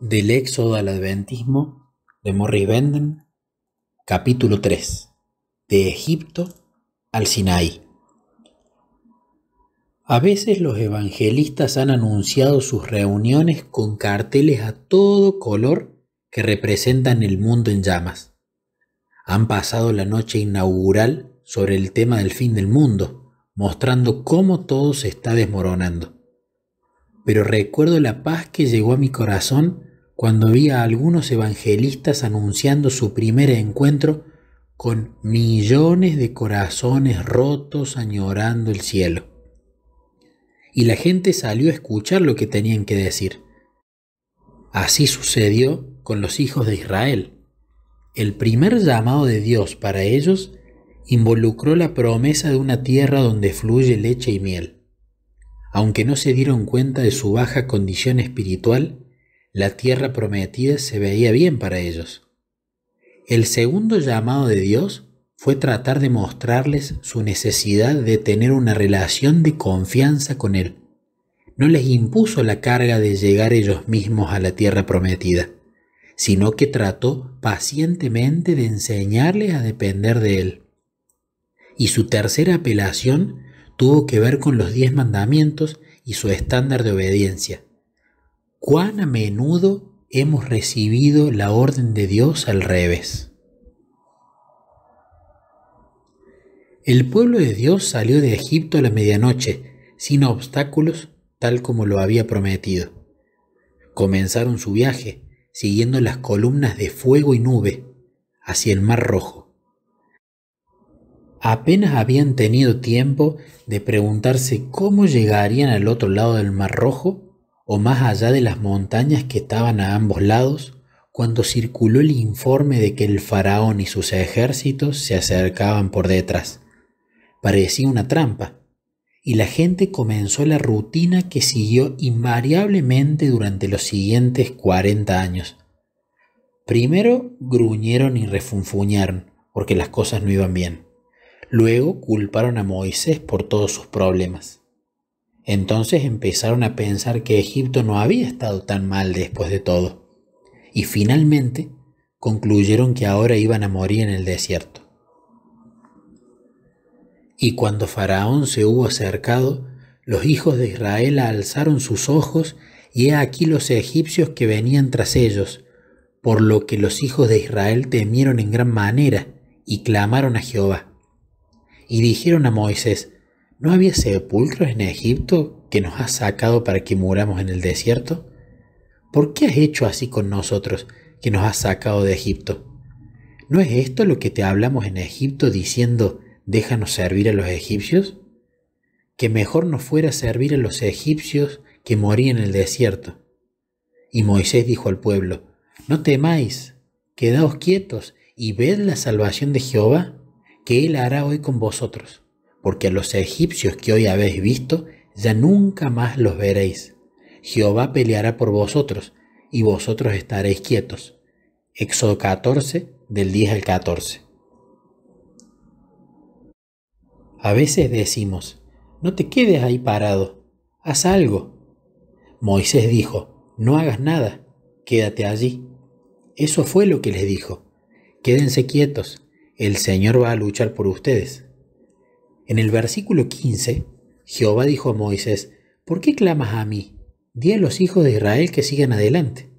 Del Éxodo al Adventismo de Morris capítulo 3. De Egipto al Sinaí. A veces los evangelistas han anunciado sus reuniones con carteles a todo color que representan el mundo en llamas. Han pasado la noche inaugural sobre el tema del fin del mundo, mostrando cómo todo se está desmoronando. Pero recuerdo la paz que llegó a mi corazón cuando vi a algunos evangelistas anunciando su primer encuentro con millones de corazones rotos añorando el cielo. Y la gente salió a escuchar lo que tenían que decir. Así sucedió con los hijos de Israel. El primer llamado de Dios para ellos involucró la promesa de una tierra donde fluye leche y miel. Aunque no se dieron cuenta de su baja condición espiritual, la tierra prometida se veía bien para ellos. El segundo llamado de Dios fue tratar de mostrarles su necesidad de tener una relación de confianza con Él. No les impuso la carga de llegar ellos mismos a la tierra prometida, sino que trató pacientemente de enseñarles a depender de Él. Y su tercera apelación tuvo que ver con los diez mandamientos y su estándar de obediencia cuán a menudo hemos recibido la orden de Dios al revés. El pueblo de Dios salió de Egipto a la medianoche, sin obstáculos, tal como lo había prometido. Comenzaron su viaje, siguiendo las columnas de fuego y nube, hacia el Mar Rojo. Apenas habían tenido tiempo de preguntarse cómo llegarían al otro lado del Mar Rojo o más allá de las montañas que estaban a ambos lados, cuando circuló el informe de que el faraón y sus ejércitos se acercaban por detrás. Parecía una trampa, y la gente comenzó la rutina que siguió invariablemente durante los siguientes 40 años. Primero gruñeron y refunfuñaron, porque las cosas no iban bien. Luego culparon a Moisés por todos sus problemas. Entonces empezaron a pensar que Egipto no había estado tan mal después de todo. Y finalmente concluyeron que ahora iban a morir en el desierto. Y cuando Faraón se hubo acercado, los hijos de Israel alzaron sus ojos y he aquí los egipcios que venían tras ellos, por lo que los hijos de Israel temieron en gran manera y clamaron a Jehová. Y dijeron a Moisés, ¿No había sepulcros en Egipto que nos has sacado para que muramos en el desierto? ¿Por qué has hecho así con nosotros que nos has sacado de Egipto? ¿No es esto lo que te hablamos en Egipto diciendo, déjanos servir a los egipcios? Que mejor nos fuera servir a los egipcios que morir en el desierto. Y Moisés dijo al pueblo, no temáis, quedaos quietos y ved la salvación de Jehová, que él hará hoy con vosotros porque a los egipcios que hoy habéis visto ya nunca más los veréis. Jehová peleará por vosotros, y vosotros estaréis quietos. Éxodo 14, del 10 al 14. A veces decimos, no te quedes ahí parado, haz algo. Moisés dijo, no hagas nada, quédate allí. Eso fue lo que les dijo. Quédense quietos, el Señor va a luchar por ustedes. En el versículo 15, Jehová dijo a Moisés, ¿por qué clamas a mí? Di a los hijos de Israel que sigan adelante.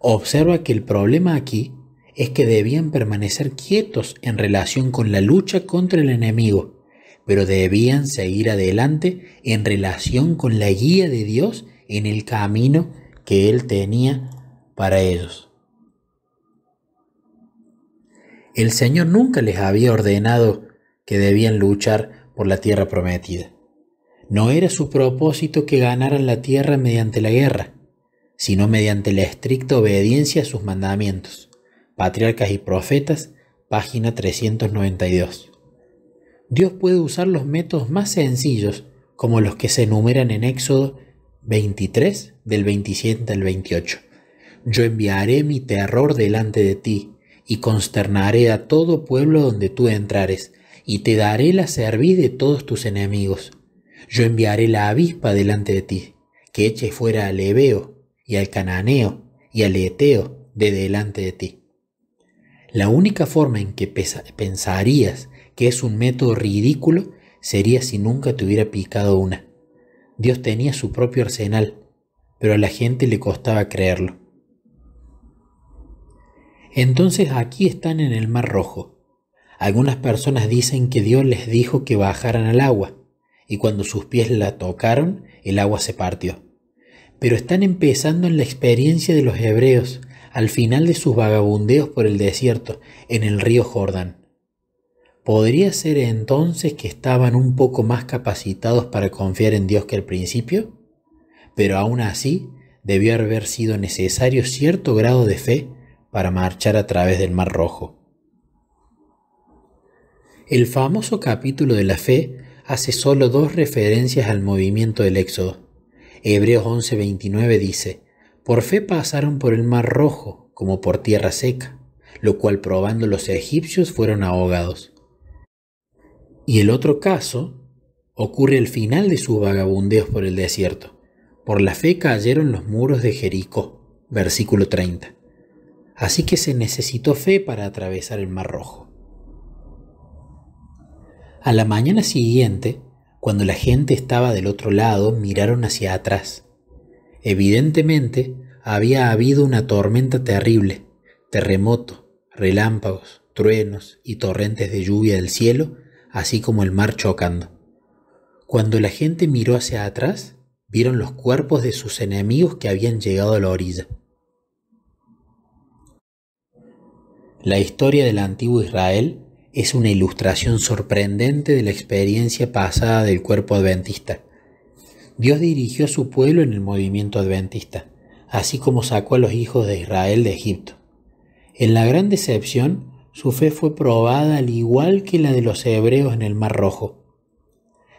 Observa que el problema aquí es que debían permanecer quietos en relación con la lucha contra el enemigo, pero debían seguir adelante en relación con la guía de Dios en el camino que Él tenía para ellos. El Señor nunca les había ordenado que debían luchar por la tierra prometida. No era su propósito que ganaran la tierra mediante la guerra, sino mediante la estricta obediencia a sus mandamientos. Patriarcas y Profetas, página 392. Dios puede usar los métodos más sencillos, como los que se enumeran en Éxodo 23, del 27 al 28. Yo enviaré mi terror delante de ti, y consternaré a todo pueblo donde tú entrares, y te daré la cerviz de todos tus enemigos. Yo enviaré la avispa delante de ti, que eche fuera al Ebeo, y al Cananeo, y al Eteo de delante de ti. La única forma en que pensarías que es un método ridículo sería si nunca te hubiera picado una. Dios tenía su propio arsenal, pero a la gente le costaba creerlo. Entonces aquí están en el Mar Rojo, algunas personas dicen que Dios les dijo que bajaran al agua, y cuando sus pies la tocaron, el agua se partió. Pero están empezando en la experiencia de los hebreos, al final de sus vagabundeos por el desierto, en el río Jordán. ¿Podría ser entonces que estaban un poco más capacitados para confiar en Dios que al principio? Pero aún así, debió haber sido necesario cierto grado de fe para marchar a través del Mar Rojo. El famoso capítulo de la fe hace solo dos referencias al movimiento del Éxodo. Hebreos 11:29 dice, Por fe pasaron por el mar rojo como por tierra seca, lo cual probando los egipcios fueron ahogados. Y el otro caso ocurre al final de sus vagabundeos por el desierto. Por la fe cayeron los muros de Jericó. Versículo 30. Así que se necesitó fe para atravesar el Mar Rojo. A la mañana siguiente, cuando la gente estaba del otro lado, miraron hacia atrás. Evidentemente, había habido una tormenta terrible, terremoto, relámpagos, truenos y torrentes de lluvia del cielo, así como el mar chocando. Cuando la gente miró hacia atrás, vieron los cuerpos de sus enemigos que habían llegado a la orilla. La historia del antiguo Israel es una ilustración sorprendente de la experiencia pasada del cuerpo adventista. Dios dirigió a su pueblo en el movimiento adventista, así como sacó a los hijos de Israel de Egipto. En la gran decepción, su fe fue probada al igual que la de los hebreos en el Mar Rojo.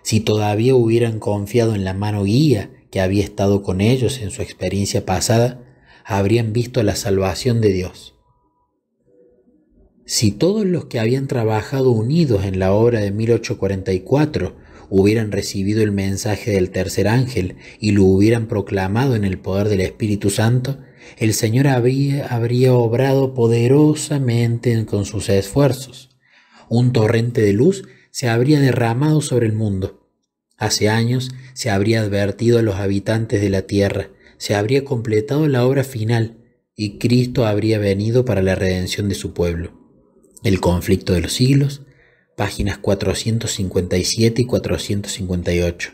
Si todavía hubieran confiado en la mano guía que había estado con ellos en su experiencia pasada, habrían visto la salvación de Dios. Si todos los que habían trabajado unidos en la obra de 1844 hubieran recibido el mensaje del tercer ángel y lo hubieran proclamado en el poder del Espíritu Santo, el Señor habría, obrado poderosamente con sus esfuerzos. Un torrente de luz se habría derramado sobre el mundo. Hace años se habría advertido a los habitantes de la tierra, se habría completado la obra final y Cristo habría venido para la redención de su pueblo. El conflicto de los siglos, páginas 457 y 458.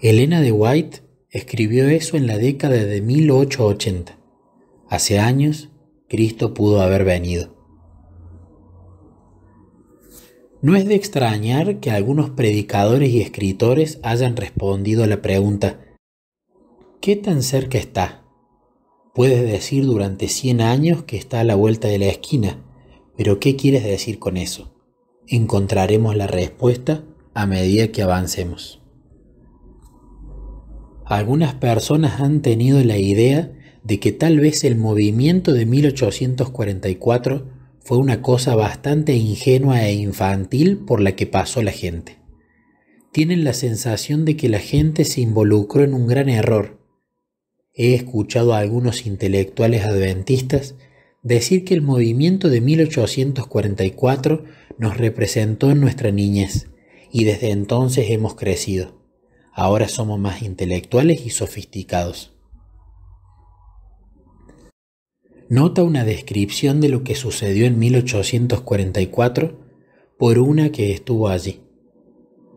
Elena de White escribió eso en la década de 1880. Hace años, Cristo pudo haber venido. No es de extrañar que algunos predicadores y escritores hayan respondido a la pregunta, ¿qué tan cerca está? Puedes decir durante 100 años que está a la vuelta de la esquina, pero ¿qué quieres decir con eso? Encontraremos la respuesta a medida que avancemos. Algunas personas han tenido la idea de que tal vez el movimiento de 1844 fue una cosa bastante ingenua e infantil por la que pasó la gente. Tienen la sensación de que la gente se involucró en un gran error. He escuchado a algunos intelectuales adventistas decir que el movimiento de 1844 nos representó en nuestra niñez y desde entonces hemos crecido. Ahora somos más intelectuales y sofisticados. Nota una descripción de lo que sucedió en 1844 por una que estuvo allí.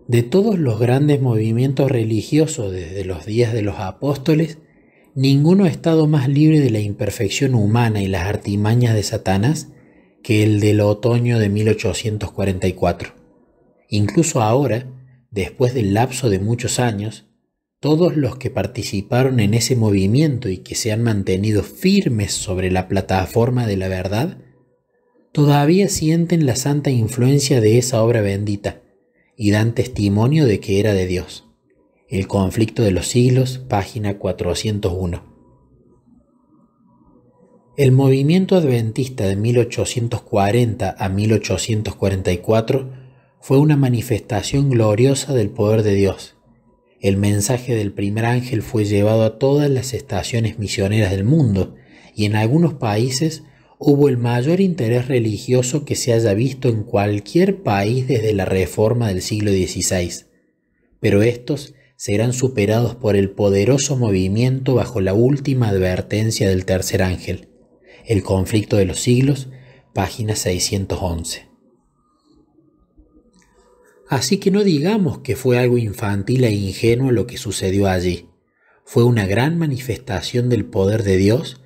De todos los grandes movimientos religiosos desde los días de los apóstoles, Ninguno ha estado más libre de la imperfección humana y las artimañas de Satanás que el del otoño de 1844. Incluso ahora, después del lapso de muchos años, todos los que participaron en ese movimiento y que se han mantenido firmes sobre la plataforma de la verdad, todavía sienten la santa influencia de esa obra bendita y dan testimonio de que era de Dios. El conflicto de los siglos, página 401. El movimiento adventista de 1840 a 1844 fue una manifestación gloriosa del poder de Dios. El mensaje del primer ángel fue llevado a todas las estaciones misioneras del mundo y en algunos países hubo el mayor interés religioso que se haya visto en cualquier país desde la reforma del siglo XVI. Pero estos serán superados por el poderoso movimiento bajo la última advertencia del tercer ángel, El conflicto de los siglos, página 611. Así que no digamos que fue algo infantil e ingenuo lo que sucedió allí. Fue una gran manifestación del poder de Dios.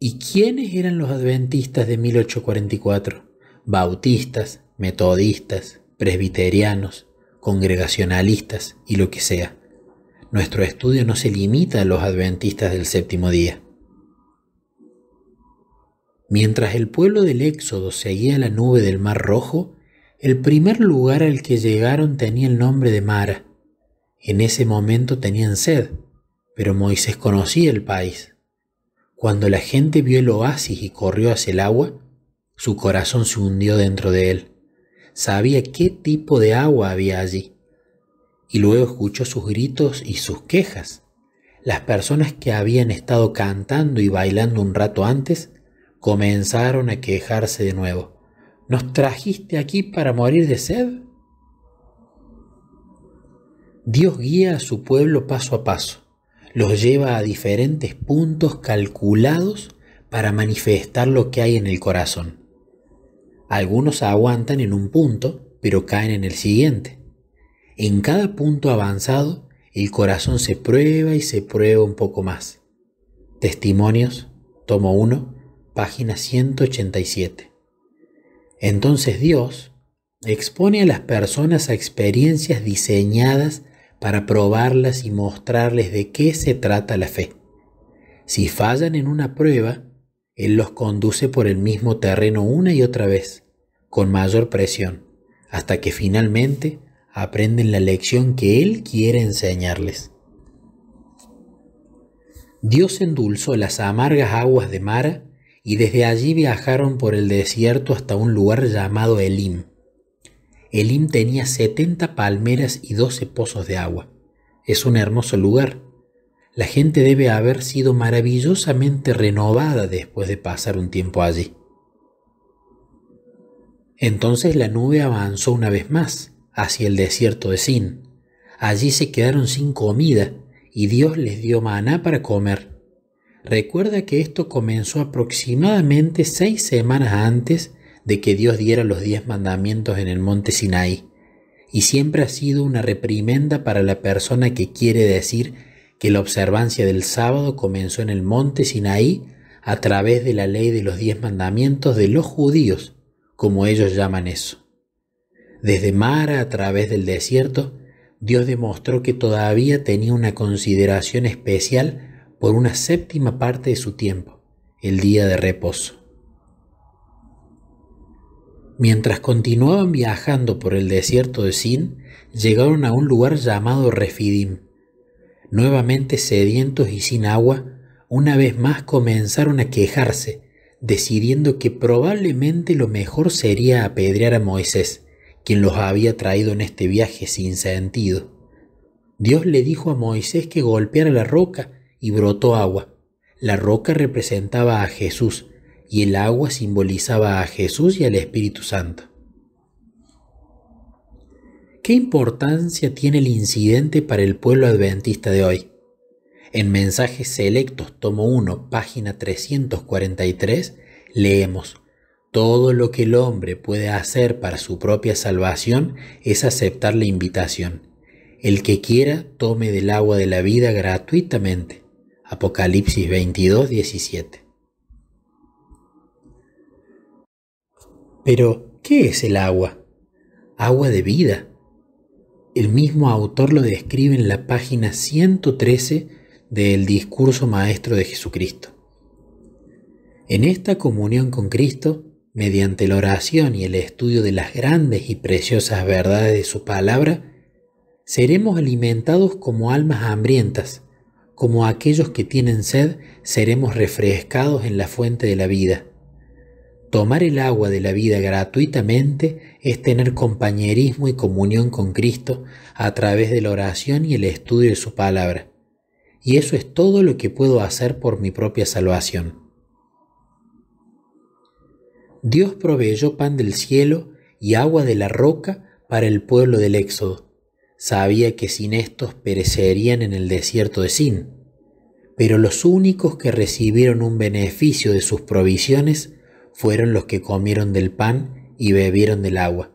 ¿Y quiénes eran los adventistas de 1844? Bautistas, metodistas, presbiterianos, congregacionalistas y lo que sea nuestro estudio no se limita a los adventistas del séptimo día. Mientras el pueblo del Éxodo seguía la nube del Mar Rojo, el primer lugar al que llegaron tenía el nombre de Mara. En ese momento tenían sed, pero Moisés conocía el país. Cuando la gente vio el oasis y corrió hacia el agua, su corazón se hundió dentro de él. Sabía qué tipo de agua había allí y luego escuchó sus gritos y sus quejas. Las personas que habían estado cantando y bailando un rato antes comenzaron a quejarse de nuevo. ¿Nos trajiste aquí para morir de sed? Dios guía a su pueblo paso a paso, los lleva a diferentes puntos calculados para manifestar lo que hay en el corazón. Algunos aguantan en un punto, pero caen en el siguiente. En cada punto avanzado, el corazón se prueba y se prueba un poco más. Testimonios, tomo 1, página 187. Entonces Dios expone a las personas a experiencias diseñadas para probarlas y mostrarles de qué se trata la fe. Si fallan en una prueba, Él los conduce por el mismo terreno una y otra vez, con mayor presión, hasta que finalmente aprenden la lección que Él quiere enseñarles. Dios endulzó las amargas aguas de Mara y desde allí viajaron por el desierto hasta un lugar llamado Elim. Elim tenía 70 palmeras y 12 pozos de agua. Es un hermoso lugar. La gente debe haber sido maravillosamente renovada después de pasar un tiempo allí. Entonces la nube avanzó una vez más hacia el desierto de Sin. Allí se quedaron sin comida y Dios les dio maná para comer. Recuerda que esto comenzó aproximadamente seis semanas antes de que Dios diera los diez mandamientos en el monte Sinaí, y siempre ha sido una reprimenda para la persona que quiere decir que la observancia del sábado comenzó en el monte Sinaí a través de la ley de los diez mandamientos de los judíos, como ellos llaman eso. Desde Mara a través del desierto, Dios demostró que todavía tenía una consideración especial por una séptima parte de su tiempo, el día de reposo. Mientras continuaban viajando por el desierto de Sin, llegaron a un lugar llamado Refidim. Nuevamente sedientos y sin agua, una vez más comenzaron a quejarse, decidiendo que probablemente lo mejor sería apedrear a Moisés quien los había traído en este viaje sin sentido. Dios le dijo a Moisés que golpeara la roca y brotó agua. La roca representaba a Jesús y el agua simbolizaba a Jesús y al Espíritu Santo. ¿Qué importancia tiene el incidente para el pueblo adventista de hoy? En Mensajes Selectos, tomo 1, página 343, leemos, todo lo que el hombre puede hacer para su propia salvación es aceptar la invitación. El que quiera tome del agua de la vida gratuitamente. Apocalipsis 22, 17. Pero, ¿qué es el agua? Agua de vida. El mismo autor lo describe en la página 113 del Discurso Maestro de Jesucristo. En esta comunión con Cristo, mediante la oración y el estudio de las grandes y preciosas verdades de su palabra, seremos alimentados como almas hambrientas, como aquellos que tienen sed, seremos refrescados en la fuente de la vida. Tomar el agua de la vida gratuitamente es tener compañerismo y comunión con Cristo a través de la oración y el estudio de su palabra. Y eso es todo lo que puedo hacer por mi propia salvación. Dios proveyó pan del cielo y agua de la roca para el pueblo del Éxodo. Sabía que sin estos perecerían en el desierto de Sin. Pero los únicos que recibieron un beneficio de sus provisiones fueron los que comieron del pan y bebieron del agua.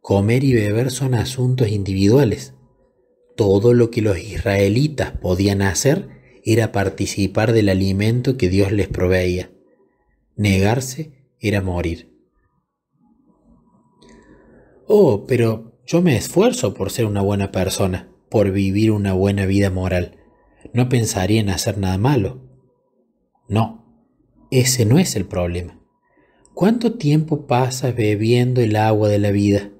Comer y beber son asuntos individuales. Todo lo que los israelitas podían hacer era participar del alimento que Dios les proveía. Negarse era morir. Oh, pero yo me esfuerzo por ser una buena persona, por vivir una buena vida moral. No pensaría en hacer nada malo. No, ese no es el problema. ¿Cuánto tiempo pasas bebiendo el agua de la vida?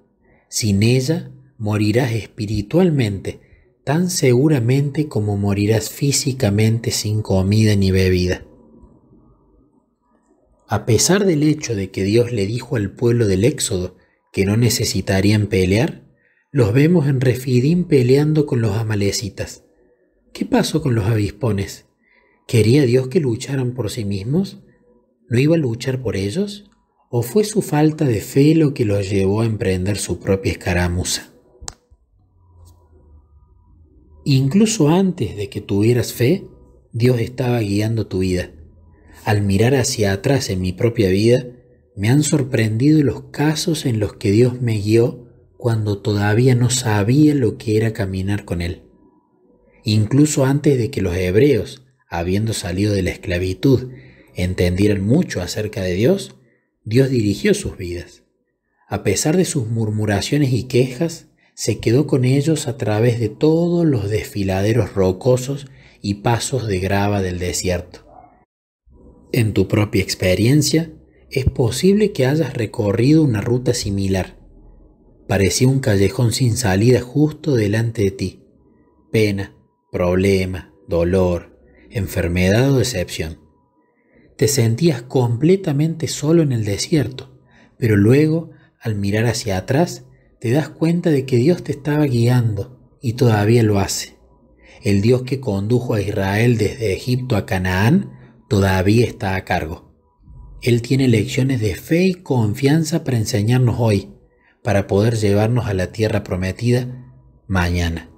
Sin ella morirás espiritualmente, tan seguramente como morirás físicamente sin comida ni bebida. A pesar del hecho de que Dios le dijo al pueblo del Éxodo que no necesitarían pelear, los vemos en Refidim peleando con los amalecitas. ¿Qué pasó con los avispones? ¿Quería Dios que lucharan por sí mismos? ¿No iba a luchar por ellos? ¿O fue su falta de fe lo que los llevó a emprender su propia escaramuza? Incluso antes de que tuvieras fe, Dios estaba guiando tu vida al mirar hacia atrás en mi propia vida, me han sorprendido los casos en los que Dios me guió cuando todavía no sabía lo que era caminar con Él. Incluso antes de que los hebreos, habiendo salido de la esclavitud, entendieran mucho acerca de Dios, Dios dirigió sus vidas. A pesar de sus murmuraciones y quejas, se quedó con ellos a través de todos los desfiladeros rocosos y pasos de grava del desierto. En tu propia experiencia, es posible que hayas recorrido una ruta similar. Parecía un callejón sin salida justo delante de ti. Pena, problema, dolor, enfermedad o decepción. Te sentías completamente solo en el desierto, pero luego, al mirar hacia atrás, te das cuenta de que Dios te estaba guiando y todavía lo hace. El Dios que condujo a Israel desde Egipto a Canaán todavía está a cargo. Él tiene lecciones de fe y confianza para enseñarnos hoy, para poder llevarnos a la tierra prometida mañana.